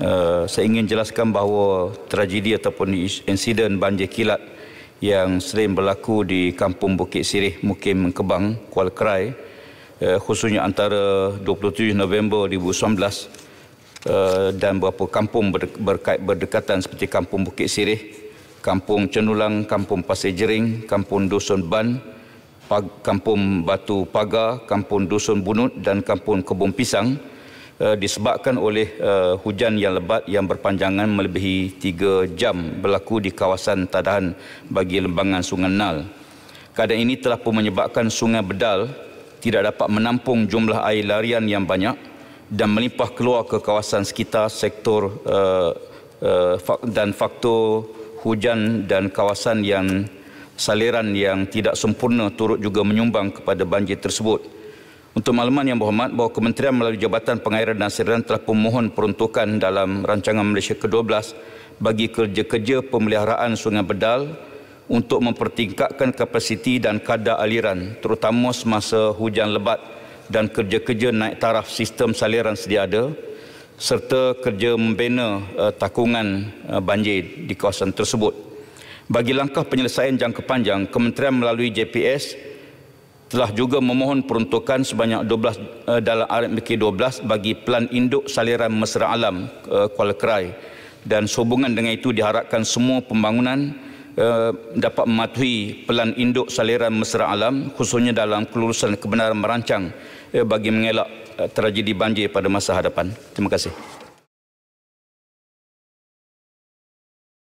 Eh, saya ingin jelaskan bahawa tragedi ataupun insiden banjir kilat yang sering berlaku di kampung Bukit Sirih, Mukim Kebang, Kuala Kerai uh, khususnya antara 27 November 2019 uh, eh, dan beberapa kampung berkait berdekatan seperti kampung Bukit Sirih, kampung Cenulang, kampung Pasir Jering, kampung Dusun Ban, Kampung Batu Paga, Kampung Dusun Bunut dan Kampung Kebun Pisang Eh, disebabkan oleh uh, hujan yang lebat yang berpanjangan melebihi 3 jam berlaku di kawasan tadahan bagi lembangan Sungai Nal. Keadaan ini telah pun menyebabkan Sungai Bedal tidak dapat menampung jumlah air larian yang banyak dan melimpah keluar ke kawasan sekitar sektor uh, uh, dan faktor hujan dan kawasan yang saliran yang tidak sempurna turut juga menyumbang kepada banjir tersebut. Untuk makluman yang berhormat bahawa Kementerian melalui Jabatan Pengairan dan Siaran telah memohon peruntukan dalam Rancangan Malaysia ke-12 bagi kerja-kerja pemeliharaan Sungai Bedal untuk mempertingkatkan kapasiti dan kadar aliran terutama semasa hujan lebat dan kerja-kerja naik taraf sistem saliran sedia ada serta kerja membina uh, takungan uh, banjir di kawasan tersebut. Bagi langkah penyelesaian jangka panjang, Kementerian melalui JPS telah juga memohon peruntukan sebanyak 12 uh, eh, dalam RMK 12 bagi pelan induk saliran mesra alam uh, Kuala Kerai dan sehubungan dengan itu diharapkan semua pembangunan eh, dapat mematuhi pelan induk saliran mesra alam khususnya dalam kelulusan kebenaran merancang bagi mengelak tragedi banjir pada masa hadapan. Terima kasih.